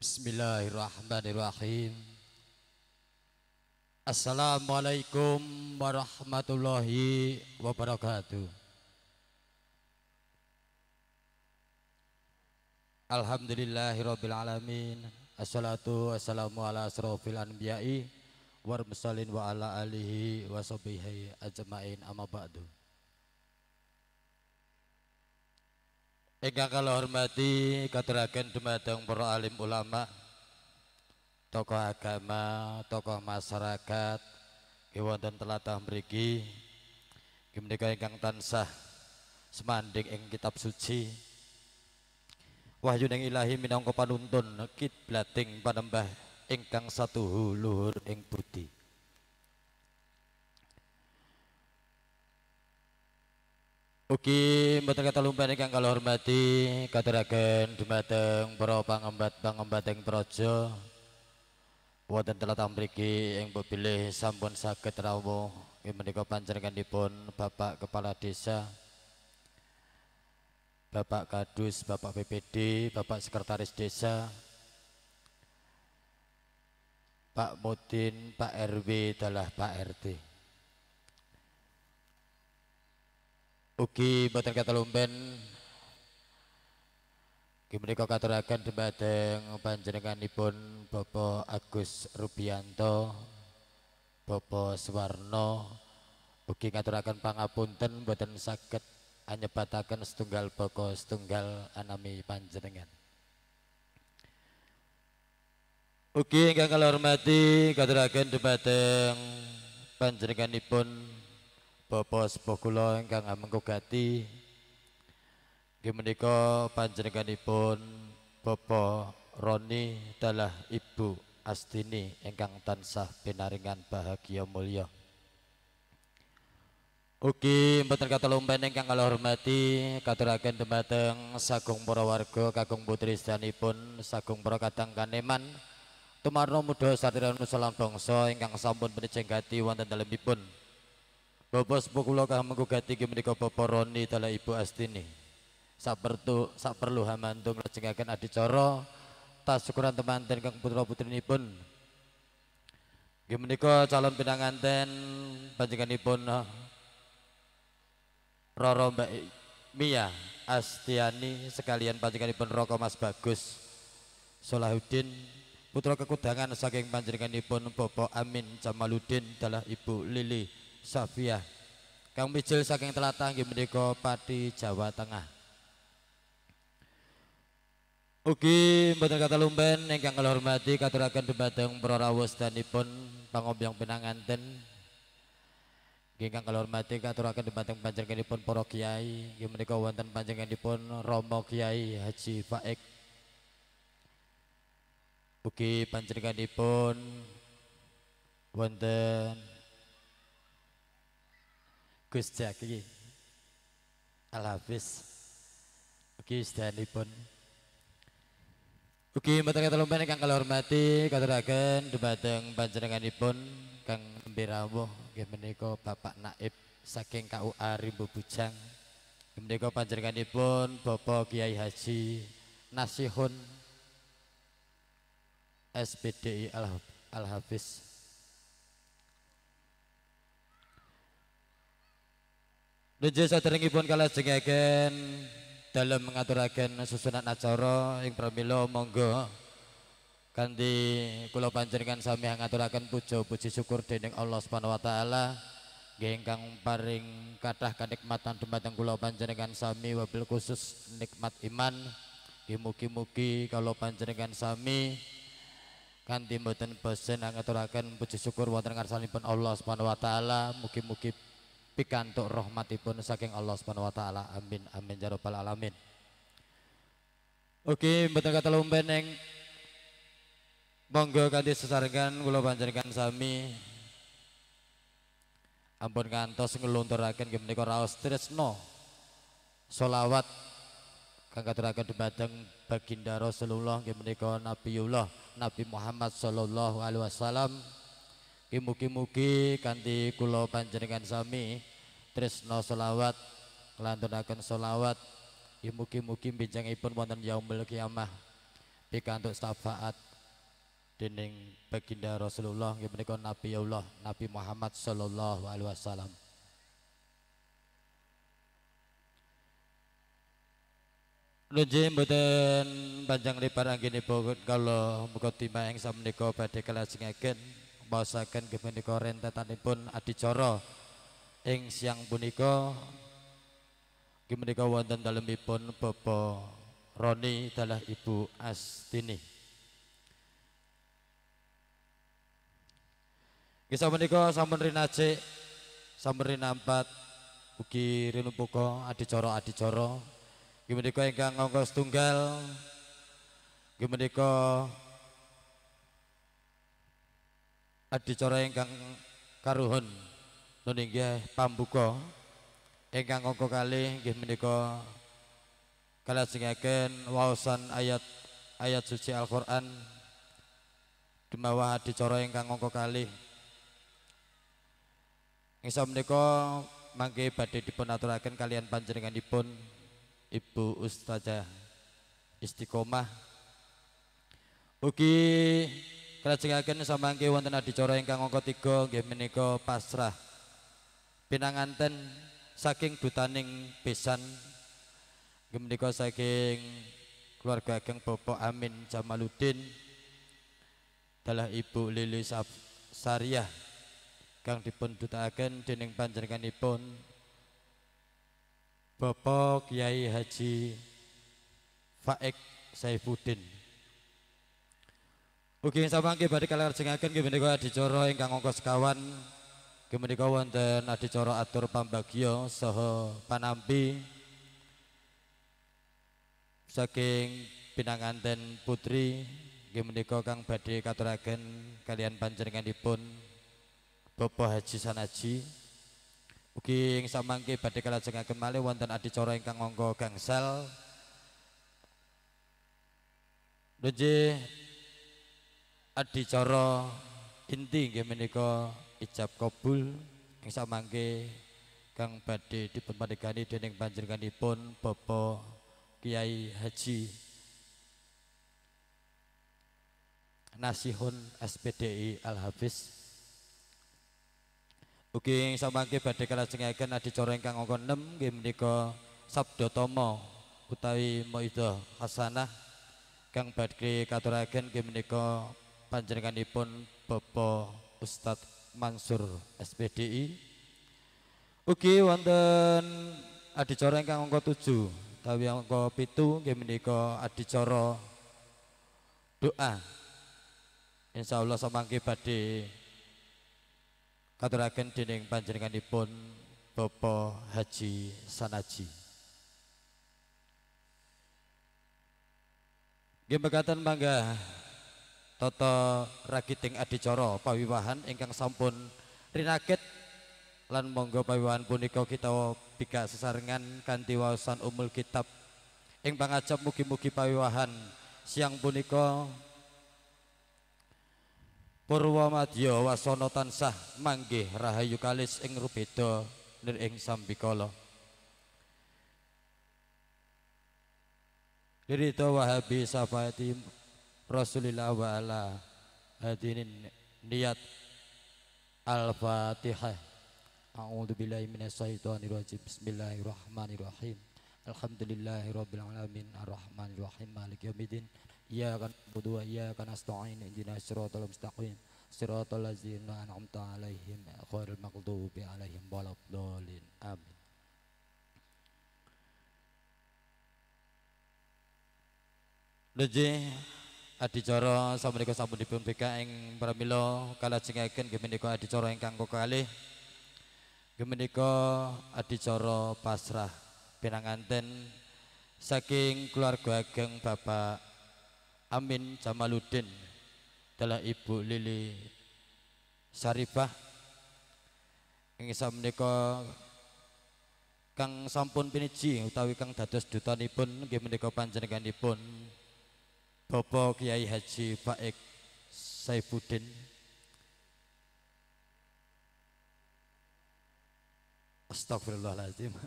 Bismillahirrahmanirrahim. Assalamualaikum warahmatullahi wabarakatuh. Alhamdulillahirabbil Assalatu wassalamu ala asrofil anbiya'i wa ala alihi wa ajma'in amma ba'du. Engkang kalau hormati katerakan dumateng para alim ulama tokoh agama, tokoh masyarakat dan telatah meriki, menika engkang tansah semanding ing kitab suci yang ilahi minangko panuntun kiblating panembah engkang satu luhur eng putih. Ugi mboten lumpen ingkang kalau hormati berapa dumateng para pangembat pangembating praja wonten telatah tamriki ing bebilih sampun saged rawuh inggih menika panjenenganipun Bapak Kepala Desa Bapak Kadus, Bapak PPD, Bapak Sekretaris Desa Pak Mudin, Pak RW, adalah Pak RT. ugi boten kata lumben kau katurakan sebateng panjenenganipun Bapak Agus Rubianto Bapak Suwarno ugi ngaturakan pangapunten boten sakit Anyebatakan setunggal boko setunggal anami panjenengan Ugi ingkang kula hormati katuraken debateng panjenenganipun Bapak sepokulo engkang amengku gati Gimana panjenenganipun Bapak Roni adalah Ibu Astini engkang tansah penaringan bahagia mulia Ugi mboten kata lumpen engkang kalau hormati Katurakan dumateng sagung para warga Kakung putri istanipun Sagung para kadang kaneman Tumarno mudo satirah nusalam bangsa engkang sampun penicenggati wantan dalemipun Bapak sepuh kula menggugat iki menika Bapak Roni dala Ibu Astini. perlu sak perlu hamantung lajengaken adicara teman temanten kang putra putrinipun. Nggih menika calon pinanganten panjenenganipun eh, Roro Mbak Mia Astiani sekalian panjenenganipun Roko Mas Bagus Solahuddin putra kekudangan saking panjenenganipun Bobo Amin Jamaluddin dalah Ibu Lili Safia, Kang Mijil saking telatang nggih menika Pati Jawa Tengah. Ugi mboten kata lumben ingkang kula hormati katuraken dhumateng para rawustanipun pangombyang pinanganten. Ingkang kula hormati katuraken dhumateng panjenenganipun para kiai, nggih menika wonten panjenenganipun Romo Kiai Haji Faik. Ugi panjenenganipun wonten Gus Jack iki. Al Hafiz. Ugi sedanipun. Ugi Kang katelumpen Kang kula hormati katuraken dumateng Kang Embe Rawuh Bapak Naib saking KUA Rimbo Bujang. Panjenengan panjenenganipun Bapak Kiai Haji Nasihun SPDI Al, Al Hafiz. kala sadèrèngipun dalam mengatur mengaturakan susunan acara yang pramilo monggo kanti kula panjenengan sami ngaturaken puja puji syukur dening Allah Subhanahu wa taala gengkang katah paring kathah kanikmatan dumateng pulau panjenengan sami wabil khusus nikmat iman mugi-mugi kalau panjenengan sami kanthi mboten bosen ngaturaken puji syukur wonten ngarsanipun Allah Subhanahu wa taala mugi-mugi pikantuk rahmatipun saking Allah Subhanahu wa taala. Amin amin ya rabbal alamin. Oke, mboten kata lumpen ing monggo kanthi sesarengan kula panjenengan sami ampun ngantos ngelunturaken nggih menika raos tresno selawat kang katuraken dumateng baginda Rasulullah nggih menika Nabiullah Nabi Muhammad sallallahu alaihi wasallam Mugi-mugi kanthi kula panjenengan sami Tresno solawat kelantunaken solawat ya mukim mugi benjangipun wonten amah kiamah pikantuk stafaat dening baginda Rasulullah Gimana menika Nabi Allah Nabi Muhammad sallallahu alaihi wasallam Nunji mboten panjang lebar bogot kalau muga timah yang ing samenika badhe kelajengaken maosaken nggih pun adi coro ing siang punika menika wonten dalemipun Bapak Roni dalah Ibu Astini. Kisah menika sampun rinajik sampun rinampat ugi rinumpuka adicara adicara. Inggih menika ingkang angka setunggal. Inggih menika adicara ingkang karuhun Tuningge pambuko, engkang kongko kali meniko, kalah singaken wawasan ayat ayat suci Al-Qur'an dimawah dicoro engkang kongko kali ngisam meniko, mangke badhe dipunaturaken kalian pon Ibu Ustazah Istiqomah Ugi kalajengaken samangke wonten adicara ingkang angka 3 nggih menika pasrah pinanganten saking dutaning besan menika saking keluarga ageng Bapak Amin Jamaludin adalah Ibu Lili Sariah kang dipun dutaken dening panjenenganipun Bapak Kiai Haji Faik Saifuddin Ugi samangke badhe kalajengaken di menika yang ingkang ngongkos kawan. Kemenika wonten adicara atur pambagya soho panampi saking pinanganten putri kemudian kang badhe katuraken kalian panjenenganipun Bapak Haji Sanaji ugi ing samangke badhe kalajengaken malih wonten adicara ingkang angka gangsal Nggih adicara inti nggih menika ijab kabul ing samangke kang badhe dipunpandegani dening panjenenganipun Bapak Kiai Haji Nasihun SPDI Al hafiz Ugi ing samangke badhe kalajengaken adicara ingkang angka 6 nggih menika Sabda Tama utawi Maidah Hasanah kang badhe katuraken nggih menika panjenenganipun Bapak Ustadz Mansur SPDI ugi wonten adicara ingkang angka 7 utawi angka 7 nggih menika adicara doa Insya Allah insyaallah samangke badhe dinding panjenengan panjenenganipun Bapak Haji Sanaji Game mekaten mangga Toto Ragiting Adicara pawiwahan ingkang sampun rinakit lan monggo pawiwahan punika kita bigak sesarengan kanthi waosan umul kitab ing pangajab mugi-mugi pawiwahan siang punika Purwa Madya wasana tansah manggih rahayu kalis ing rubeda nir ing sambikala Dirito Wahabi Safati Rasulillah wa ala hadinin niat Al-Fatihah A'udhu billahi minasyaitonir rajim Bismillahirrahmanirrahim Alhamdulillahi rabbil alamin arrahmanir rahim maliki yaumiddin iyyaka na'budu wa iyyaka nasta'in ihdinas siratal mustaqim siratal wa an'amta alaihim Khairul maqdubi alaihim Walabdolin amin Lejih adicara sampunika sampun dipun beka ing pramila kalajengaken nggih menika adicara ingkang kekalih nggih menika adicara pasrah pinanganten saking keluarga ageng Bapak Amin Jamaluddin dalam Ibu Lili Saribah ing sampunika kang sampun piniji utawi kang dados dutanipun nggih menika panjenenganipun Bapak Kiai Haji Baik Saifuddin Astagfirullahaladzim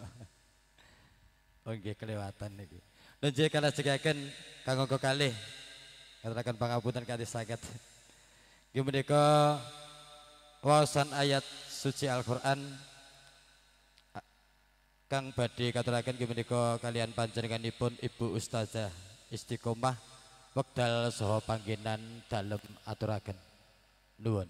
Oke oh, kelewatan niku. Nunjuk kala segaken kanggo kalih ngaturaken pangapunten kanthi saged. Gimana ke wawasan ayat suci Al-Qur'an kang Badi katakan, Gimana ke kalian ibu Ibu Ustazah Istiqomah wekdal saha panggenan dalem aturaken nuwun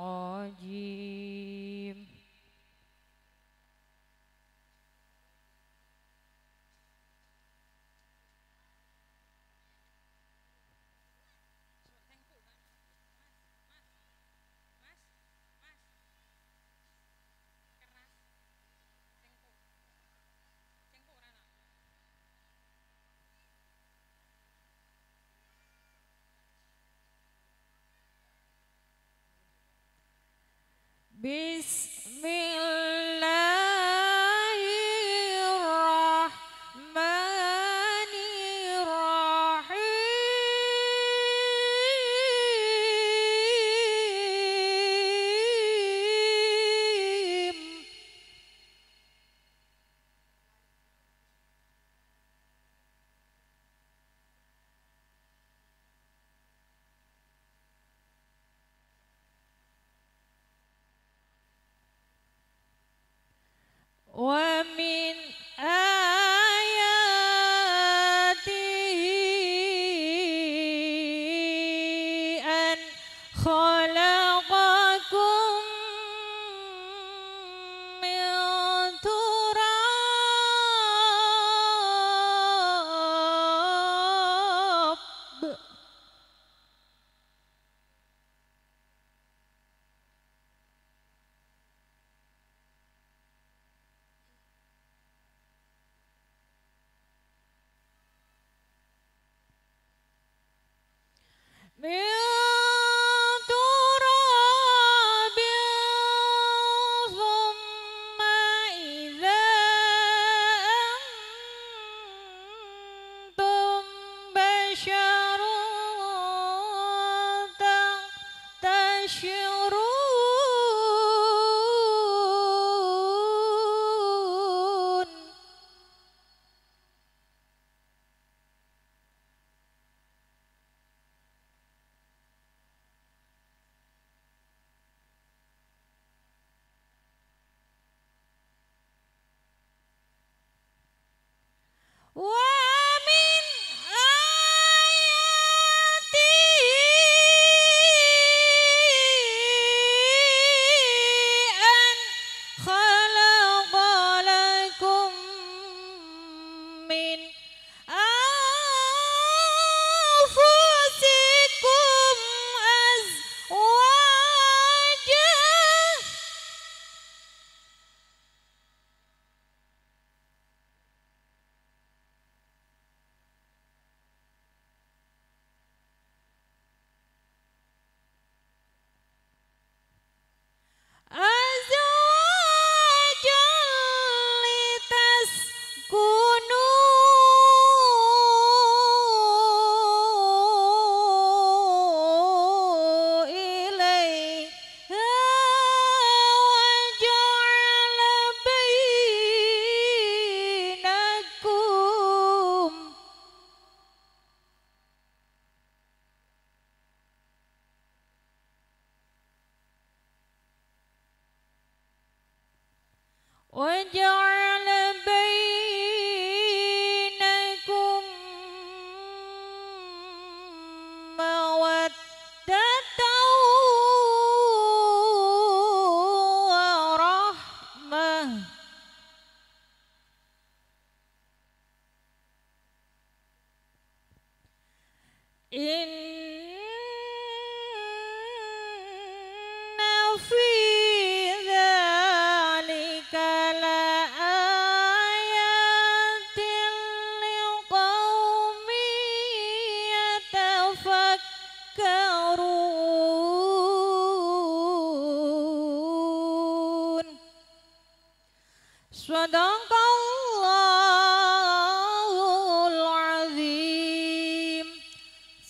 Bismillah. Wow.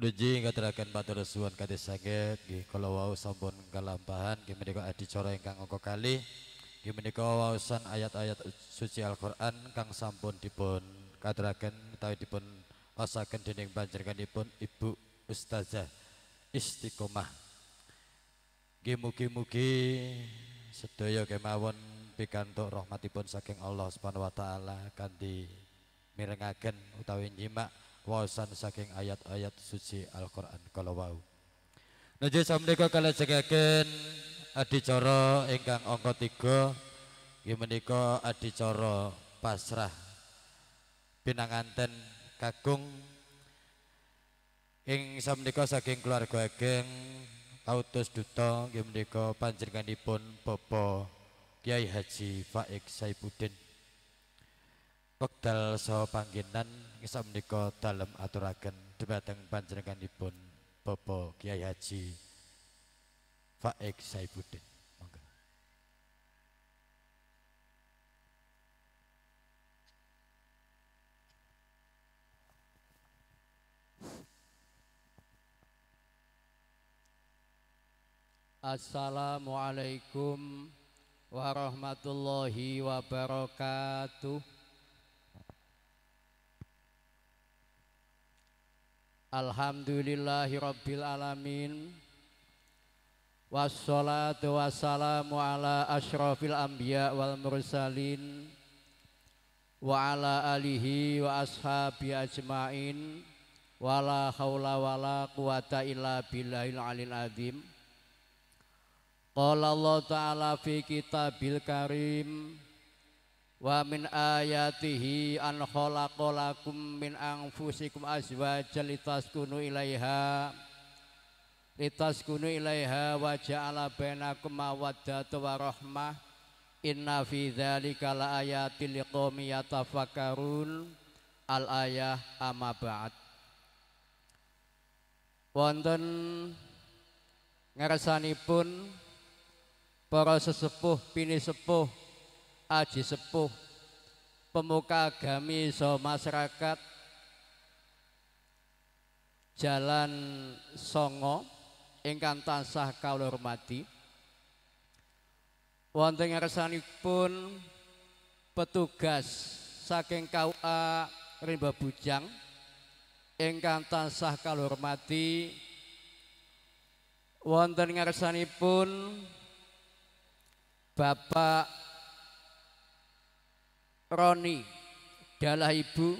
Duji ngaturaken matur suwun kata saged nggih kalau wau sampun kalampahan nggih menika adi cara kang angka kali nggih menika wawasan ayat-ayat suci Al-Qur'an kang sampun dipun katerakan utawi dipun wasaken dening pon Ibu Ustazah Istiqomah nggih mugi-mugi sedoyo kemawon pikantuk rahmatipun saking Allah Subhanahu wa taala kanthi mirengaken utawi nyimak wawasan saking ayat-ayat suci Al-Quran kalau wau Nuju samdika kalau segakin adicara ingkang angka tiga Gimana adicara pasrah pinanganten kagung ing samdika saking keluarga ageng Autos Duto Gimana panjirkanipun Bopo Kiai Haji Faik Saibudin Pekdal so panggilan kisah menika dalem aturaken dhumateng panjenenganipun Bobo Kiai Haji Faik Saibuddin. Assalamualaikum warahmatullahi wabarakatuh. Alhamdulillahirrabbilalamin Wassalatu wassalamu ala ashrafil anbiya wal mursalin Wa ala alihi wa ashabi ajmain Wa la hawla wa la quwata illa billahil alil azim Qala Allah ta'ala fi kitabil karim Wa min ayatihi an khalaqalakum min anfusikum azwajan litaskunu ilaiha litaskunu ilaiha wa ja'ala bainakum mawaddatu wa rahmah inna fi dzalika laayatil liqaumin yatafakkarun al ayah amma ba'd wonten ngersanipun para sesepuh pini sepuh aji sepuh pemuka agami so masyarakat Jalan Songo ingkan tansah kawula hormati wonten pun petugas saking KUA Rimba Bujang ingkan tansah kawula hormati wonten pun Bapak Roni dalah ibu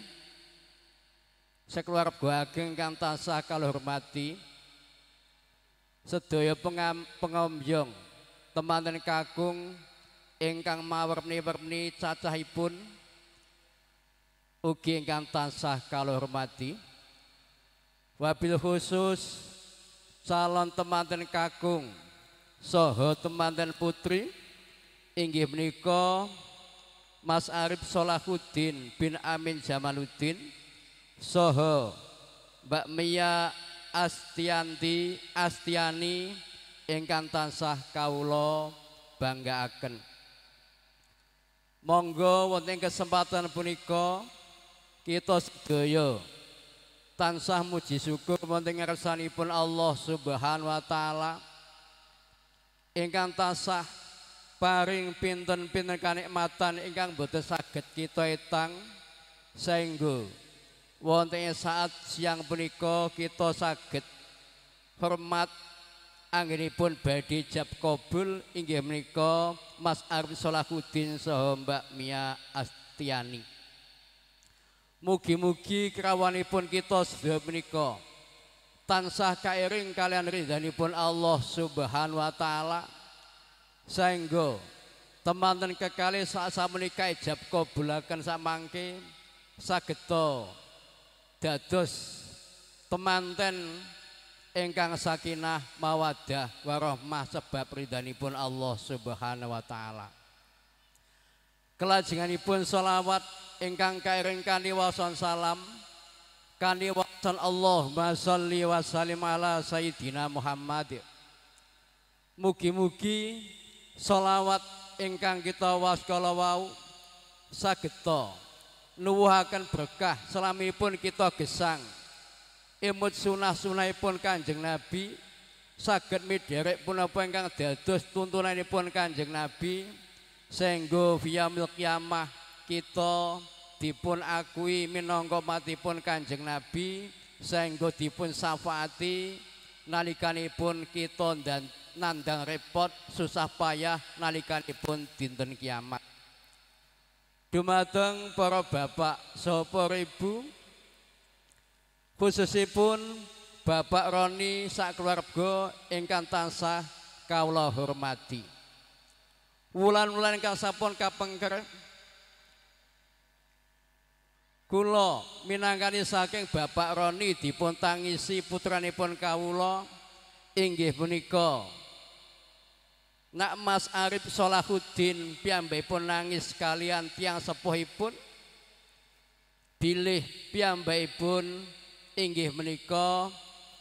sekeluarga bageng kang tansah kalau hormati sedaya pengambyong teman dan kakung ingkang mawar meni meni cacahipun ugi ingkang tansah kalau wabil khusus calon teman dan kakung soho teman dan putri inggih menikah Mas Arif Salahuddin bin Amin Jamaluddin Soho Mbak Mia Astianti Astiani ingkang tansah kawula banggaaken. Monggo wonten kesempatan punika kita sedaya tansah muji syukur wonten ngersanipun Allah Subhanahu wa taala ingkang tansah paring pinten-pinten kenikmatan ingkang boten saged kita etang saenggo wonten saat siang punika kita saged hormat anggenipun badhe jab kabul inggih menika Mas Arif Solakudin saha Mbak Mia Astiani Mugi-mugi kerawanipun kita sedaya menika tansah kairing kalian ridhanipun Allah Subhanahu wa taala Saenggo temanten kekali sak-sak menika ijab kabulaken sak mangke sageta dados temanten ingkang sakinah mawadah warahmah sebab ridhanipun Allah Subhanahu wa taala. Kelajenganipun selawat ingkang kairing kaniwasan salam kaniwasan Allahumma salli wa sallim ala sayyidina Muhammad. Mugi-mugi Salawat ingkang kita waskala wau sageta nuwuhaken berkah salamipun kita gesang imut sunah-sunahipun Kanjeng Nabi saged midherek punapa ingkang dados tuntunanipun Kanjeng Nabi senggo via milkiyah kita dipun akui minangka pun Kanjeng Nabi senggo dipun syafaati nalikanipun kita dan nandang repot susah payah nalikanipun dinten kiamat dumateng para bapak sopo ibu, khususipun bapak Roni sak keluarga ingkang tansah kaula hormati wulan-wulan ingkang sampun kapengker kula minangkani saking bapak Roni dipun tangisi putranipun kawula inggih punika Nak Mas Arif Solahuddin piyambakipun nangis kalian tiang sepuhipun bilih piyambakipun inggih menika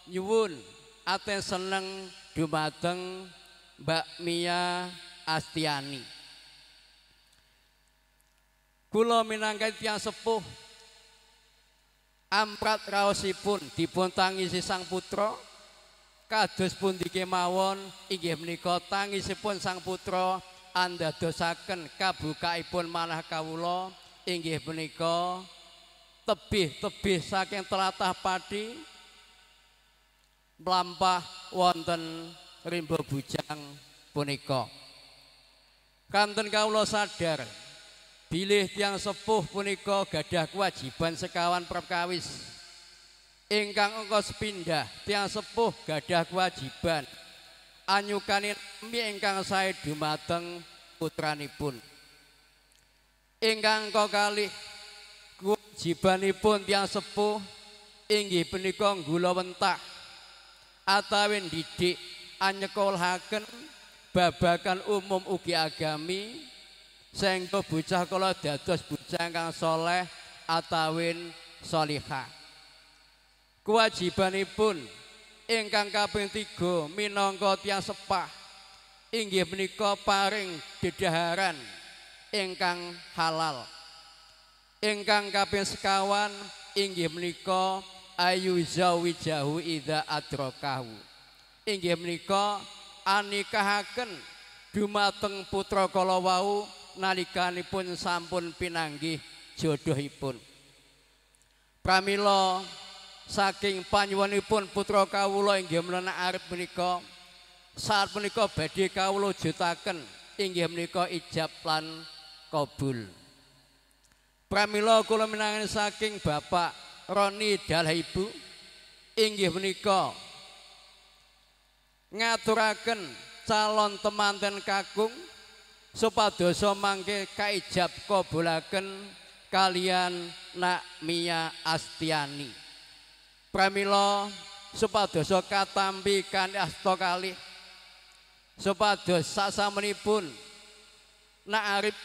nyuwun aten seneng dumateng Mbak Mia Astiani. Kula minangka tiang sepuh amprat raosipun dipun tangisi sang putra kados pundi kemawon inggih menika tangisipun sang putra andadosaken kabukaipun manah kawula inggih menika tebih-tebih saking telatah pati mlampah wonten rimba bujang punika kanten kawula sadar bilih tiang sepuh punika gadah kewajiban sekawan perkawis ingkang engkau sepindah tiang sepuh gadah kewajiban anyukani nami ingkang saya dumateng putranipun ingkang engkau kali kewajibanipun tiang sepuh inggih penikong gula mentah atawin didik anyekol haken babakan umum ugi agami sehingga bucah kalau dados bucah ingkang soleh atawin solihah kewajibanipun ingkang kaping tiga minangka tiang sepah inggih menika paring dedaharan ingkang halal ingkang kaping sekawan inggih menika ayu zawijahu idza adrakahu inggih menika anikahaken dumateng putra kala wau nalikanipun sampun pinanggih jodohipun pramila saking panjuwunipun putra kawula inggih menika arep menika saat menika badhe kawula jutaken inggih menika ijab lan kabul pramila kula menangani saking bapak Roni dalah ibu inggih menika ngaturaken calon temanten kakung supadosa mangke kaijab kabulaken kalian nak Mia Astiani pramila supados katambikan kanyasta kali supados sasamenipun nak arep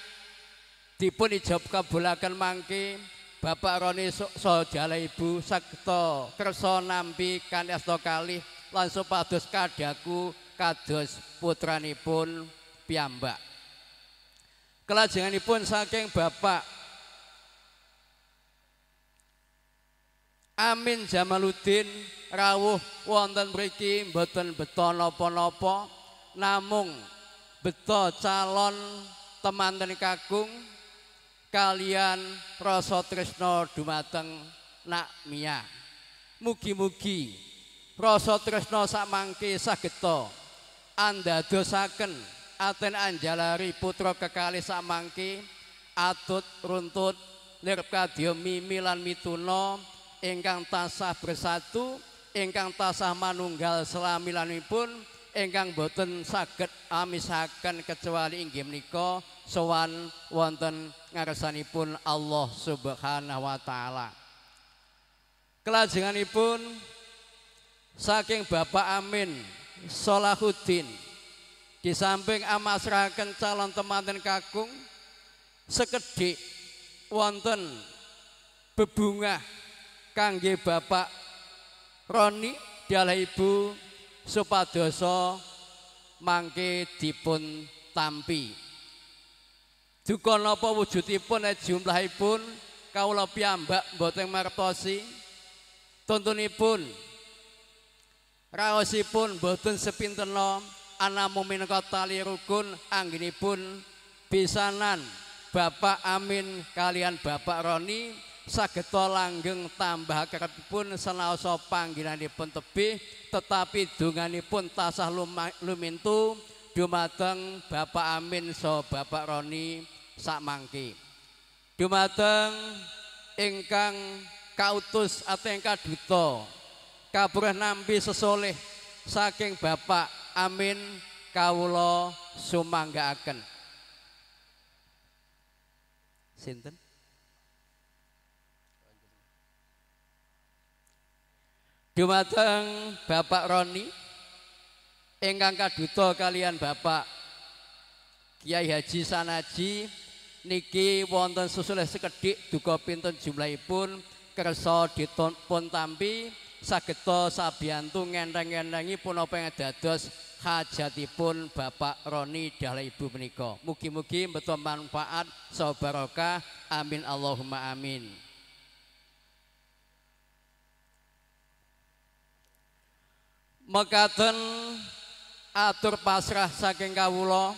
dipun ijab kabulaken mangke Bapak Roni Sojala Ibu Sakto Kerso Nampi Kandesto Kali Langsung padus kadaku Kados putranipun Piambak Kelajangan saking Bapak Amin Jamaluddin rawuh wonten mriki mboten beto napa-napa namung beto calon temanten kakung kalian rasa tresno dumateng nak mia mugi-mugi rasa tresno samangke saged to andadosaken aten anjalari putra kekali samangke atut runtut lir kadya mimi mituna ingkang tasah bersatu ingkang tasah manunggal selamilanipun ingkang boten saged amisaken kecuali inggih menika sowan wonten ngarsanipun Allah Subhanahu wa taala. Kelajenganipun saking Bapak Amin Salahuddin di samping amasraken calon temanten kakung sekedhik wonten bebungah kangge Bapak Roni dalah Ibu supadosa mangke dipun tampi. Duka napa wujudipun e jumlahipun kawula piyambak boten martosi. Tontonipun raosipun boten sepintena anamu minangka tali rukun anginipun Bisanan, Bapak Amin kalian Bapak Roni sageta langgeng tambah kekepipun senaoso panggilanipun tebih tetapi dunganipun tasah lumintu dumateng Bapak Amin so Bapak Roni sakmangki dumateng ingkang kautus atau ingkang duto kaburah nambi sesoleh saking Bapak Amin kaulo sumangga akan Sinten Dumateng Bapak Roni ingkang kaduta kalian Bapak Kiai Haji Sanaji niki wonten susulih sekedhik duka pinten jumlahipun kersa dipun tampi sageta sabiyantu ngenteng-ngentengi punapa dados hajatipun Bapak Roni dhale Ibu menika. Mugi-mugi mbeta manfaat saha barokah. Amin Allahumma amin. mekaten atur pasrah saking kawula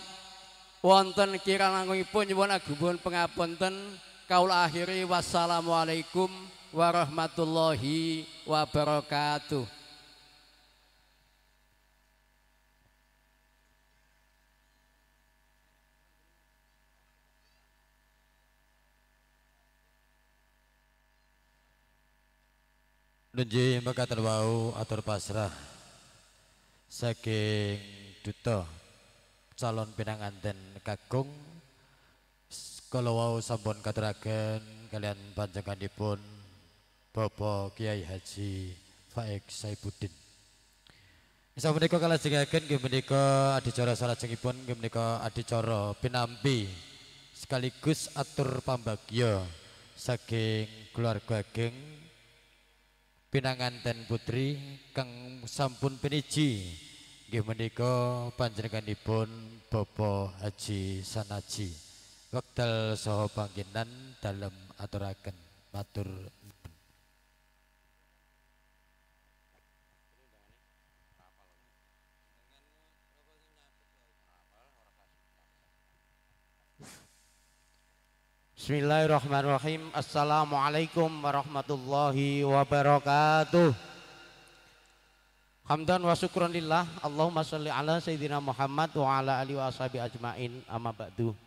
wonten kirang langkungipun nyuwun agungipun pangapunten kaula akhiri wassalamualaikum warahmatullahi wabarakatuh Nunji mekaten wau atur pasrah saking duto calon pinanganten kakung kalau wau sampun katuraken kalian dipun Bapak Kiai Haji Faik Saibuddin Isa menika kalajengaken nggih menika adicara salajengipun nggih adi adicara pinampi sekaligus atur pambagio saking keluarga geng pinanganten putri kang sampun piniji nggih menika panjenenganipun Bapak Haji Sanaji wekdal saha panggenan dalem aturaken matur Bismillahirrahmanirrahim. Assalamualaikum warahmatullahi wabarakatuh. Hamdan wa syukran lillah. Allahumma salli ala sayyidina Muhammad wa ala wa washabi ajmain. Amma ba'du.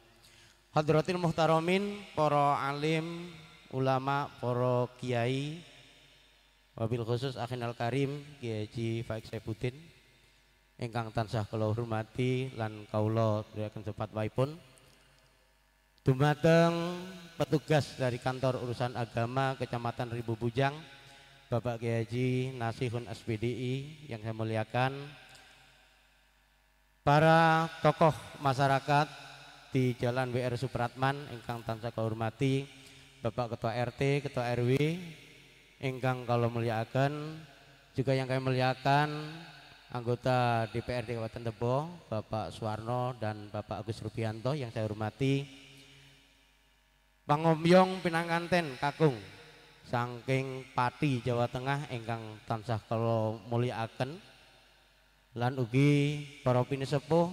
Hadratin muhtaramin, para alim, ulama, para kiai, wabil khusus akhin al-karim Kiai Haji Faik Saifuddin ingkang tansah kula hormati lan kaula dherekaken sepat waipun. Dumateng petugas dari kantor urusan agama Kecamatan Ribu Bujang, Bapak Kiai Haji Nasihun SPDI yang saya muliakan, para tokoh masyarakat di Jalan WR Supratman ingkang tansah kehormati Bapak Ketua RT, Ketua RW engkang kalau muliakan juga yang kami muliakan anggota DPRD Kabupaten Tebo, Bapak Suwarno dan Bapak Agus Rubianto yang saya hormati, pangomyong Pinanganten kakung saking Pati Jawa Tengah Engkang tansah Kalau mulyakaken lan ugi para pinisepuh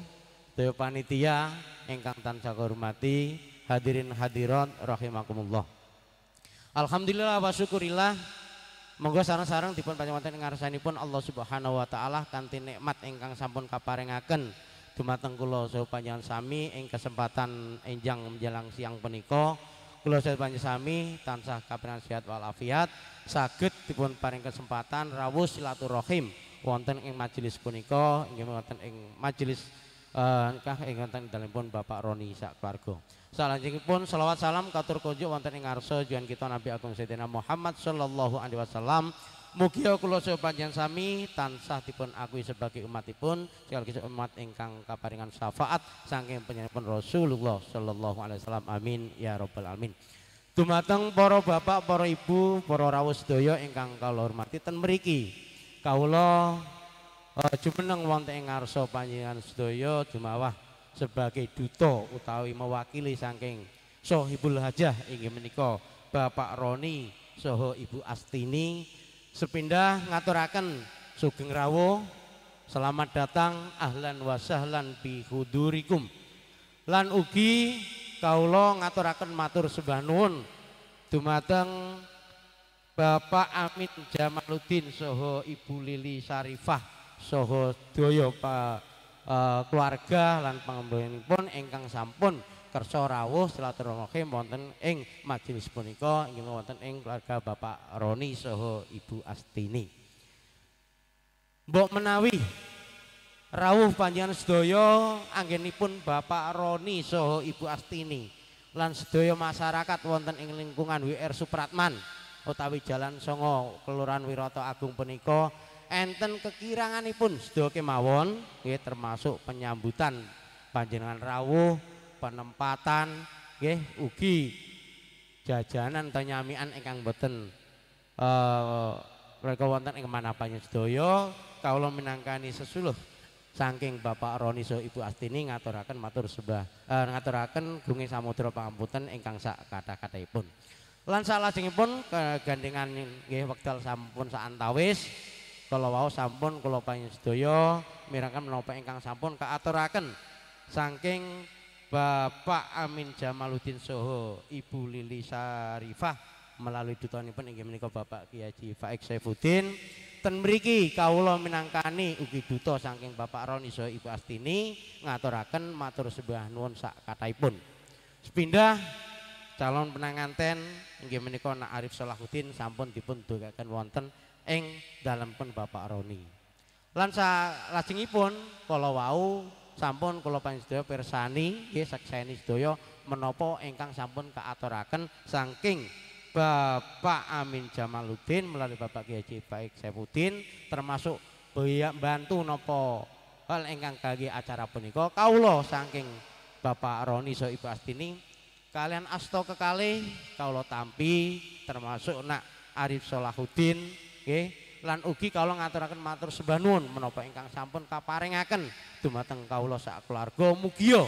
Dewa panitia Engkang tansah hormati hadirin hadirat rahimakumullah Alhamdulillah wa syukurillah monggo sarang-sarang dipun panjenengan Pun Allah Subhanahu wa taala kanthi nikmat ingkang sampun kaparingaken dumateng kula saha sami ing kesempatan enjang menjelang siang punika Kula sedaya panjenengan tansah kabenan sehat Walafiat, afiat saged dipun paring kesempatan rawuh silaturahim wonten ing majelis punika inggih wonten ing majelis eh, nikah ing wonten dalempun Bapak Roni sak keluarga. Salanjutipun selawat salam katur kunjuk wonten ing ngarsa juan kita Nabi Agung Sayyidina Muhammad sallallahu alaihi wasallam Mugia ya kula sedaya panjenengan sami tansah dipun akui sebagai umatipun kita umat ingkang kaparingan syafaat saking panjenenganipun Rasulullah sallallahu alaihi wasallam. Amin ya rabbal alamin. Dumateng para bapak, para ibu, para rawuh sedaya ingkang kula hormati ten mriki kawula uh, jumeneng wonten ing ngarsa panjenengan sedaya jumawah sebagai duta utawi mewakili saking Sohibul Hajah inggih menika Bapak Roni soho Ibu Astini sepindah ngaturaken sugeng rawuh selamat datang ahlan wa sahlan bi hudurikum lan ugi kaula ngaturaken matur sembah nuwun dumateng Bapak Amit Jamaluddin soho Ibu Lili Sarifah soho doyo pak uh, keluarga lan pun engkang sampun kerso rawuh silaturahim wonten ing majelis punika inggih wonten ing keluarga Bapak Roni soho Ibu Astini. Mbok menawi rawuh panjenengan sedaya anggenipun Bapak Roni soho Ibu Astini lan sedaya masyarakat wonten ing lingkungan WR Supratman utawi Jalan Songo Kelurahan Wiroto Agung punika enten kekiranganipun sedaya kemawon nggih termasuk penyambutan panjenengan rawuh penempatan nggih ugi jajanan tanyamian ingkang boten eh uh, wonten ing manapanya sedaya kaula minangkani sesuluh saking Bapak Roni Ibu Astini ngaturaken matur sembah uh, ngaturaken gunge samudra pangapunten ingkang sak kata-kataipun lan salajengipun kegandengan nggih wekdal sampun saantawis kalau wau sampun kalau panjang sedoyo mirangkan menopeng ingkang sampun keaturakan saking Bapak Amin Jamaluddin Soho, Ibu Lili Sarifah melalui dutaan pun ingin menikah Bapak Kiai Faik Saifuddin dan beriki kaulo minangkani ugi duta saking Bapak Roni Soho Ibu Astini ngaturakan matur sebuah nuon sak kataipun sepindah calon penanganten ingin menikah Nak Arif Salahuddin sampun dipun dugakan wonten ing dalam pun Bapak Roni lansa lajengipun kalau wau sampun kula panjenengan pirsani nggih sakseni sedaya menapa ingkang sampun kaaturaken saking Bapak Amin Jamaluddin melalui Bapak Kiai Haji Baik Saifuddin termasuk beya bantu nopo hal ingkang kagi acara punika kaulo saking Bapak Roni so Ibu kalian asto kekali kaulo tampi termasuk nak Arif Solahuddin nggih lan ugi kalau ngaturaken matur sebanun menopo ingkang sampun kaparingaken dumateng kaulo sak keluarga mugia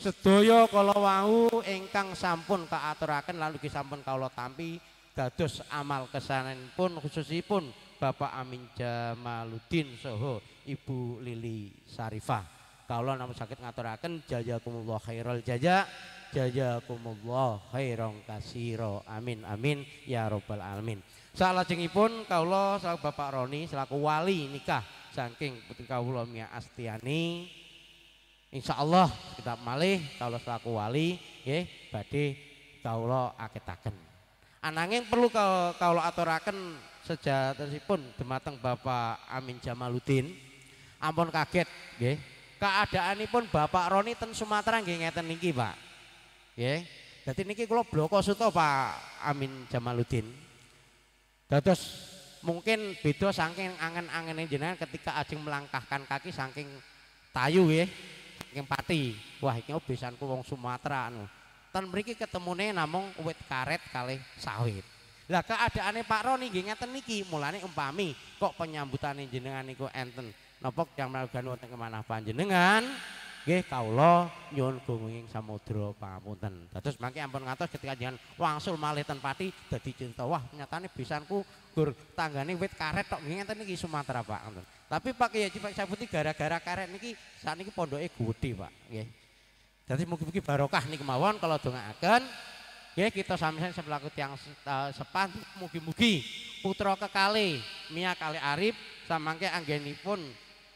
sedoyo kalau wau ingkang sampun kaaturaken lan ugi sampun kaulo tampi dados amal kesanen pun khususipun Bapak Amin Jamaluddin Soho Ibu Lili Sarifah kalau namun sakit ngaturaken jajakumullah khairul jajak jajakumullah khairong kasiro amin amin ya Robbal alamin Salajengipun kaula selaku Bapak Roni selaku wali nikah saking putri kaula Mia Astiani. Allah kita malih kaula selaku wali nggih badhe kaula aketaken. Ananging perlu kaula aturaken sejatosipun dumateng Bapak Amin Jamaludin, Ampun kaget nggih. Keadaanipun Bapak Roni ten Sumatera nggih ngeten niki, Pak. Nggih. Dadi niki kula bloko suto Pak Amin Jamaludin. Dados mungkin beda saking angen-angene jenengan ketika ajeng melangkahkan kaki saking tayu nggih, saking pati. Wah, iki obesanku wong Sumatera anu. Ten mriki ketemune namung wit karet kalih sawit. Lah keadaane Pak Roni nggih ngeten niki, mulane umpami kok penyambutane jenengan niku enten. Napa yang melu ganu wonten kemana panjenengan? nggih lo nyuwun gunging samudro pamunten. Terus mangke ampun ngatos ketika jangan wangsul malih tanpa Pati jadi cinta wah nih bisanku gur tanggane wit karet tok tadi di Sumatera Pak Tapi Pak ya Pak Sabuti gara-gara karet niki sakniki pondoke gudi Pak nggih. Jadi mungkin-mungkin barokah nih kemauan kalau akan Ya kita samisan sebelaku tiang uh, e, sepan mungkin mugi putra kekali Mia kali Arif samangke pun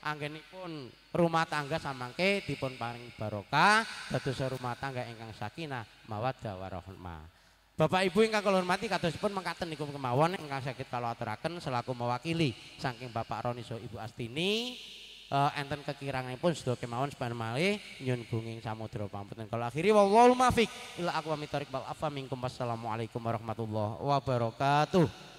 anggenipun rumah tangga samangke dipun paring barokah dados rumah tangga ingkang sakinah mawaddah warahmah. Bapak Ibu ingkang kula hormati kadosipun mengkaten niku kemawon ingkang sakit kalau aturaken selaku mewakili saking Bapak Roni So Ibu Astini uh, enten kekiranganipun sedaya kemawon sepan malih nyun bunging samudra pamunten kala akhiri wallahul mafik ila aqwamit thoriq wal afa minkum wassalamualaikum warahmatullahi wabarakatuh